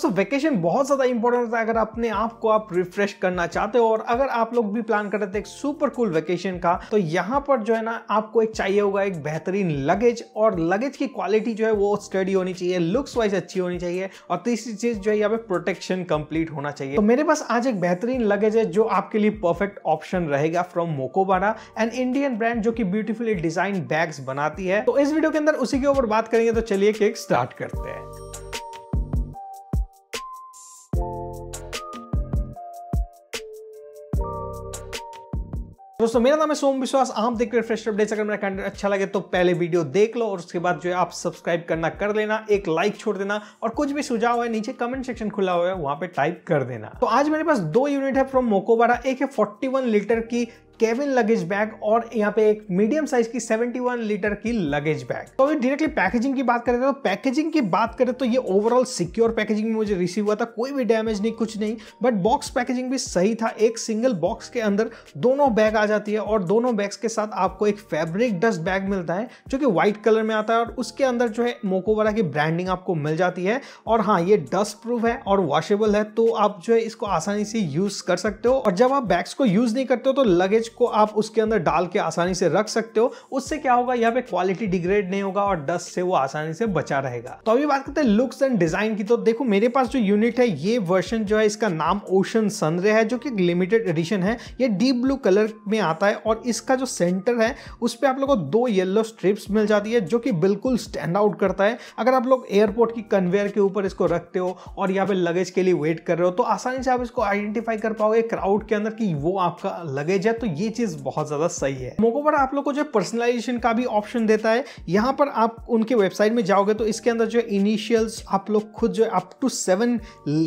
दोस्तों वेकेशन बहुत ज़्यादा इंपॉर्टेंट होता है अगर अपने आप को आप रिफ्रेश करना चाहते हो और अगर आप लोग भी प्लान कर रहे थे एक सुपर कूल वेकेशन का तो यहाँ पर जो है ना आपको एक चाहिए होगा एक बेहतरीन लगेज और लगेज की क्वालिटी जो है वो स्टडी होनी चाहिए लुक्स वाइज अच्छी होनी चाहिए और तीसरी चीज़ जो है यहाँ पे प्रोटेक्शन कंप्लीट होना चाहिए तो मेरे पास आज एक बेहतरीन लगेज है जो आपके लिए परफेक्ट ऑप्शन रहेगा from Mokobara and Indian brand जो की ब्यूटीफुली डिजाइन बैग्स बनाती है तो इस वीडियो के अंदर उसी के ऊपर बात करेंगे तो चलिए केक स्टार्ट करते हैं दोस्तों मेरा नाम है सोम विश्वास आप देख रहे फ्रेश अपडेट्स अगर मेरा कंटेंट अच्छा लगे तो पहले वीडियो देख लो और उसके बाद जो है आप सब्सक्राइब करना कर लेना एक लाइक छोड़ देना और कुछ भी सुझाव है नीचे कमेंट सेक्शन खुला हुआ है वहां पे टाइप कर देना तो आज मेरे पास दो यूनिट है फ्रॉम मोकोबारा एक है फोर्टी लीटर की केविन लगेज बैग और यहाँ पे एक मीडियम साइज की 71 लीटर की लगेज बैग तो अभी डायरेक्टली पैकेजिंग की बात करें तो पैकेजिंग की बात करें तो ये ओवरऑल सिक्योर पैकेजिंग में मुझे रिसीव हुआ था कोई भी डैमेज नहीं कुछ नहीं बट बॉक्स पैकेजिंग भी सही था एक सिंगल बॉक्स के अंदर दोनों बैग आ जाती है और दोनों बैग्स के साथ आपको एक फैब्रिक डस्ट बैग मिलता है जो कि व्हाइट कलर में आता है और उसके अंदर जो है मोकोवरा की ब्रांडिंग आपको मिल जाती है और हाँ ये डस्ट प्रूफ है और वॉशेबल है तो आप जो है इसको आसानी से यूज कर सकते हो और जब आप बैग्स को यूज नहीं करते हो तो लगेज को आप उसके अंदर डाल के आसानी से रख सकते हो उससे क्या होगा यहाँ पे क्वालिटी डिग्रेड नहीं होगा और डस्ट से वो आसानी से बचा रहेगा तो अभी बात करते हैं लुक्स एंड डिजाइन की तो देखो मेरे पास जो यूनिट है ये वर्षन जो है इसका नाम ओशन सनरे है जो कि लिमिटेड एडिशन है ये डीप ब्लू कलर में आता है और इसका जो सेंटर है उस पर आप लोग को दो येल्लो स्ट्रिप्स मिल जाती है जो कि बिल्कुल स्टैंड आउट करता है अगर आप लोग एयरपोर्ट की कन्वेयर के ऊपर इसको रखते हो और यहाँ पे लगेज के लिए वेट कर रहे हो तो आसानी से आप इसको आइडेंटिफाई कर पाओगे क्राउड के अंदर कि वो आपका लगेज है तो ये चीज़ बहुत ज़्यादा सही है पर आप लोग को जो पर्सनलाइजेशन का भी ऑप्शन देता है यहाँ पर आप उनके वेबसाइट में जाओगे तो इसके अंदर जो इनिशियल्स आप लोग खुद जो अप टू सेवन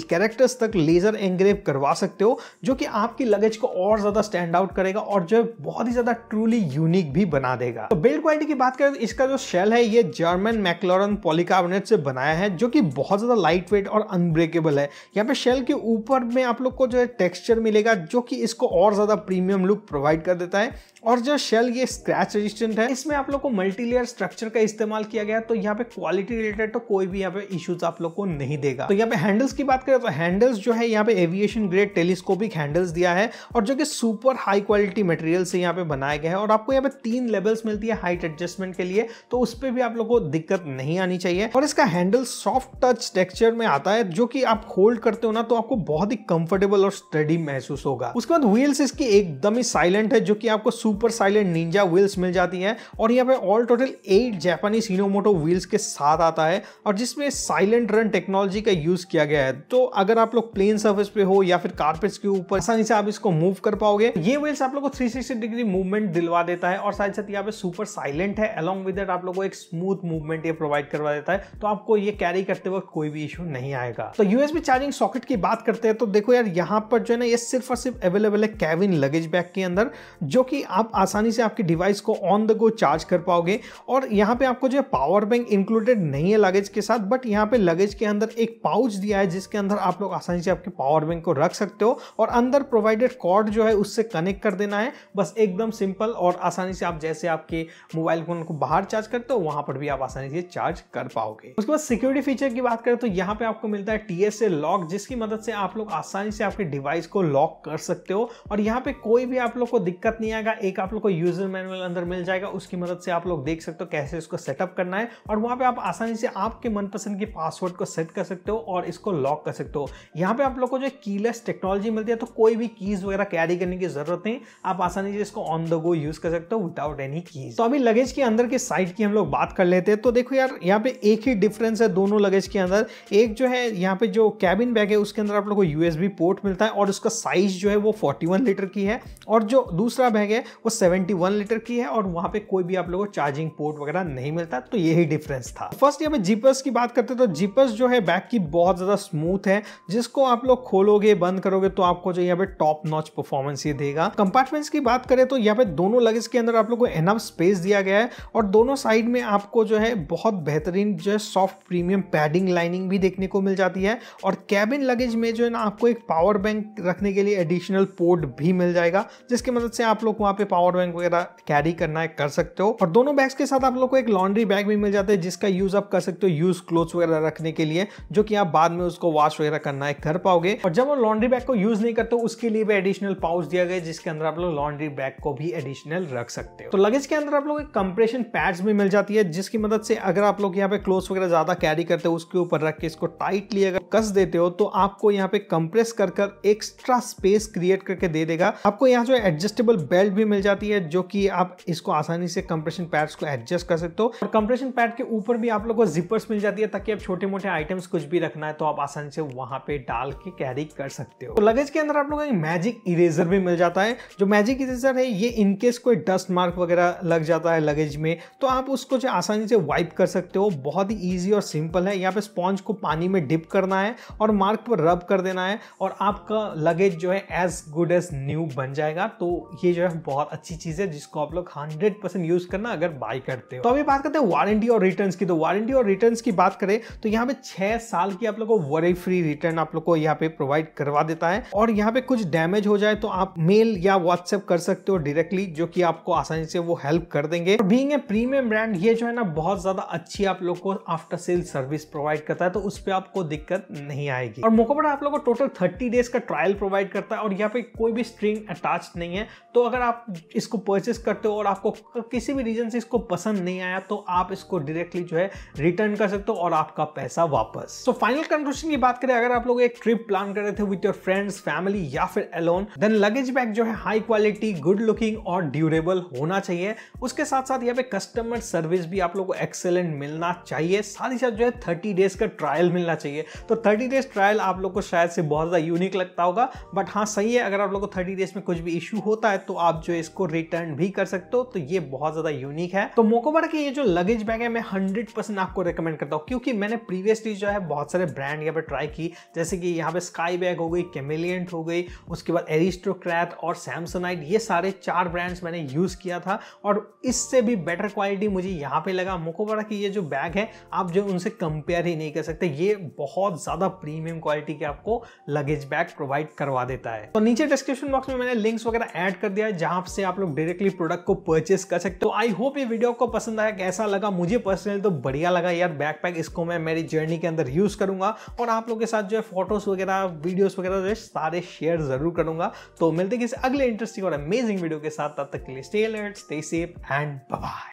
कैरेक्टर्स तक लेज़र एंग्रेव करवा सकते हो जो कि आपकी लगेज को और ज़्यादा स्टैंड आउट करेगा और जो बहुत ही ज़्यादा ट्रूली यूनिक भी बना देगा तो बिल्ड क्वालिटी की बात करें तो इसका जो शेल है ये जर्मन मैकलोरन पॉलीकार्बोनेट से बनाया है जो कि बहुत ज़्यादा लाइट वेट और अनब्रेकेबल है यहाँ पे शेल के ऊपर में आप लोग को जो है टेक्सचर मिलेगा जो कि इसको और ज़्यादा प्रीमियम लुक प्रोवाइड प्रोवाइड कर देता है और जो शेल ये स्क्रैच रेजिस्टेंट है इसमें आप लोग को मल्टीलेयर स्ट्रक्चर का इस्तेमाल किया गया तो यहाँ पे क्वालिटी रिलेटेड तो कोई भी यहाँ पे इश्यूज आप लोग को नहीं देगा तो यहाँ पे हैंडल्स की बात करें तो हैंडल्स जो है यहाँ पे एविएशन ग्रेड टेलीस्कोपिक हैंडल्स दिया है और जो कि सुपर हाई क्वालिटी मटेरियल से यहाँ पे बनाया गया है और आपको यहाँ पे तीन लेवल्स मिलती है हाइट एडजस्टमेंट के लिए तो उस पर भी आप लोग को दिक्कत नहीं आनी चाहिए और इसका हैंडल सॉफ्ट टच टेक्सचर में आता है जो कि आप होल्ड करते हो ना तो आपको बहुत ही कंफर्टेबल और स्टडी महसूस होगा उसके बाद व्हील्स इसकी एकदम ही साइड साइलेंट है जो कि आपको सुपर साइलेंट निंजा व्हील्स मिल जाती हैं और यहाँ पे ऑल टोटल एट जापानी सीनोमोटो व्हील्स के साथ आता है और जिसमें साइलेंट रन टेक्नोलॉजी का यूज़ किया गया है तो अगर आप लोग प्लेन सर्विस पे हो या फिर कारपेट्स के ऊपर आसानी से आप इसको मूव कर पाओगे ये व्हील्स आप लोग को थ्री डिग्री मूवमेंट दिलवा देता है और साथ साथ यहाँ पे सुपर साइलेंट है अलॉन्ग विद आप लोग को एक स्मूथ मूवमेंट ये प्रोवाइड करवा देता है तो आपको ये कैरी करते वक्त कोई भी इशू नहीं आएगा तो यूएसबी चार्जिंग सॉकेट की बात करते हैं तो देखो यार यहाँ पर जो है ना ये सिर्फ और सिर्फ अवेलेबल है कैविन लगेज बैग के अंदर अंदर जो कि आप आसानी से आपकी डिवाइस को ऑन द गो चार्ज कर पाओगे और यहाँ पे आपको जो है पावर बैंक इंक्लूडेड नहीं है लगेज के साथ बट यहाँ पे लगेज के अंदर एक पाउच दिया है जिसके अंदर आप लोग आसानी से आपके पावर बैंक को रख सकते हो और अंदर प्रोवाइडेड कॉर्ड जो है उससे कनेक्ट कर देना है बस एकदम सिंपल और आसानी से आप जैसे आपके मोबाइल फोन को बाहर चार्ज करते हो वहाँ पर भी आप आसानी से चार्ज कर पाओगे उसके बाद सिक्योरिटी फीचर की बात करें तो यहाँ पर आपको मिलता है टी लॉक जिसकी मदद से आप लोग आसानी से आपके डिवाइस को लॉक कर सकते हो और यहाँ पे कोई भी आप लोग लोग को दिक्कत नहीं आएगा एक आप लोग को यूजर मैनुअल अंदर मिल जाएगा उसकी मदद से आप लोग देख सकते हो कैसे इसको सेटअप करना है और वहां पे आप आसानी से आपके मनपसंद के पासवर्ड को सेट कर सकते हो और इसको लॉक कर सकते हो यहाँ पे आप लोग को जो कीलेस टेक्नोलॉजी मिलती है तो कोई भी कीज वगैरह कैरी करने की जरूरत नहीं आप आसानी से इसको ऑन द गो यूज कर सकते हो विदाउट एनी कीज तो अभी लगेज के अंदर के साइड की हम लोग बात कर लेते हैं तो देखो यार यहाँ पे एक ही डिफरेंस है दोनों लगेज के अंदर एक जो है यहाँ पे जो कैबिन बैग है उसके अंदर आप लोग को यूएसबी पोर्ट मिलता है और उसका साइज जो है वो 41 लीटर की है और जो दूसरा बैग है वो 71 लीटर की है और वहाँ पे कोई भी आप लोगों को चार्जिंग पोर्ट वगैरह नहीं मिलता तो यही डिफरेंस था फर्स्ट यहाँ पे जीपर्स की बात करते तो जीपर्स जो है बैग की बहुत ज़्यादा स्मूथ है जिसको आप लोग खोलोगे बंद करोगे तो आपको जो यहाँ पे टॉप नॉच परफॉर्मेंस ये देगा कंपार्टमेंट्स की बात करें तो यहाँ पे दोनों लगेज के अंदर आप लोग को एनफ स्पेस दिया गया है और दोनों साइड में आपको जो है बहुत बेहतरीन जो है सॉफ्ट प्रीमियम पैडिंग लाइनिंग भी देखने को मिल जाती है और कैबिन लगेज में जो है ना आपको एक पावर बैंक रखने के लिए एडिशनल पोर्ट भी मिल जाएगा जिस जिसकी मदद से आप लोग वहाँ पे पावर बैंक वगैरह कैरी करना है कर सकते हो और दोनों बैग्स के साथ आप लोग को एक लॉन्ड्री बैग भी मिल जाता है जिसका यूज आप कर सकते हो यूज क्लोथ वगैरह रखने के लिए जो कि आप बाद में उसको वॉश वगैरह करना है कर पाओगे और जब वो लॉन्ड्री बैग को यूज नहीं करते उसके लिए भी एडिशनल पाउच दिया गया जिसके अंदर आप लोग लॉन्ड्री बैग को भी एडिशनल रख सकते हो तो लगेज के अंदर आप लोग एक कंप्रेशन पैड्स भी मिल जाती है जिसकी मदद से अगर आप लोग यहाँ पे क्लोथ वगैरह ज्यादा कैरी करते हो उसके ऊपर रख के इसको टाइटली अगर कस देते हो तो आपको यहाँ पे कंप्रेस कर एक्स्ट्रा स्पेस क्रिएट करके दे देगा आपको यहाँ जो एडजस्टेबल बेल्ट भी मिल जाती है जो कि आप इसको आसानी से कंप्रेशन पैड्स को एडजस्ट कर सकते हो और कंप्रेशन पैड के ऊपर भी आप लोग को जिपर्स मिल जाती है ताकि आप छोटे मोटे आइटम्स कुछ भी रखना है तो आप आसानी से वहां पे डाल के कैरी कर सकते हो तो लगेज के अंदर आप लोगों एक मैजिक इरेजर भी मिल जाता है जो मैजिक इरेजर है ये इनकेस कोई डस्ट मार्क वगैरह लग जाता है लगेज में तो आप उसको जो आसानी से वाइप कर सकते हो बहुत ही ईजी और सिंपल है यहाँ पे स्पॉन्ज को पानी में डिप करना है और मार्क पर रब कर देना है और आपका लगेज जो है एज गुड एज न्यू बन जाएगा तो तो ये जो है बहुत अच्छी चीज़ है जिसको आप लोग हंड्रेड परसेंट यूज़ करना अगर बाय करते हो तो अभी बात करते हैं वारंटी और रिटर्न की तो वारंटी और रिटर्न की बात करें तो यहाँ पे छह साल की आप लोग को वरी फ्री रिटर्न आप लोग को यहाँ पे प्रोवाइड करवा देता है और यहाँ पे कुछ डैमेज हो जाए तो आप मेल या व्हाट्सएप कर सकते हो डायरेक्टली जो कि आपको आसानी से वो हेल्प कर देंगे और बीइंग ए प्रीमियम ब्रांड ये जो है ना बहुत ज़्यादा अच्छी आप लोग को आफ्टर सेल सर्विस प्रोवाइड करता है तो उस पर आपको दिक्कत नहीं आएगी और मोकोबड़ा आप लोग को टोटल थर्टी डेज का ट्रायल प्रोवाइड करता है और यहाँ पे कोई भी स्ट्रिंग अटैच नहीं नहीं है तो अगर आप इसको परचेस करते हो और आपको किसी भी रीज़न से इसको पसंद नहीं आया तो आप इसको डायरेक्टली जो है रिटर्न कर सकते हो और आपका पैसा वापस तो फाइनल कंक्लूजन की बात करें अगर आप लोग एक ट्रिप प्लान कर रहे थे विथ योर फ्रेंड्स फैमिली या फिर अलोन देन लगेज बैग जो है हाई क्वालिटी गुड लुकिंग और ड्यूरेबल होना चाहिए उसके साथ साथ यहाँ पे कस्टमर सर्विस भी आप लोग को एक्सेलेंट मिलना चाहिए साथ ही साथ जो है थर्टी डेज का ट्रायल मिलना चाहिए तो थर्टी डेज ट्रायल आप लोग को शायद से बहुत ज़्यादा यूनिक लगता होगा बट हाँ सही है अगर आप लोग को थर्टी डेज में कुछ भी इशू होता है तो आप जो इसको रिटर्न भी कर सकते हो तो ये बहुत ज़्यादा यूनिक है तो मोकोबारा के ये जो लगेज बैग है मैं हंड्रेड आपको रिकमेंड करता हूँ क्योंकि मैंने प्रीवियसली जो है बहुत सारे ब्रांड यहाँ पर ट्राई की जैसे कि यहाँ पे स्काई बैग हो गई केमिलियंट हो गई उसके बाद एरिस्टोक्रैट और सैमसोनाइट ये सारे चार ब्रांड्स मैंने यूज़ किया था और इससे भी बेटर क्वालिटी मुझे यहाँ पे लगा मोकोबारा की ये जो बैग है आप जो उनसे कंपेयर ही नहीं कर सकते ये बहुत ज़्यादा प्रीमियम क्वालिटी के आपको लगेज बैग प्रोवाइड करवा देता है तो नीचे डिस्क्रिप्शन बॉक्स में मैंने लिंक्स वगैरह वगैरह ऐड कर दिया है जहां से आप लोग डायरेक्टली प्रोडक्ट को परचेस कर सकते हो आई होप ये वीडियो को पसंद आया कैसा लगा मुझे पर्सनली तो बढ़िया लगा यार बैकपैक इसको मैं मेरी जर्नी के अंदर यूज़ करूंगा और आप लोग के साथ जो है फोटोज़ वगैरह वीडियोज़ वगैरह जो सारे शेयर ज़रूर करूंगा तो मिलते किसी अगले इंटरेस्टिंग और अमेजिंग वीडियो के साथ तब तक के लिए stay alert stay safe and bye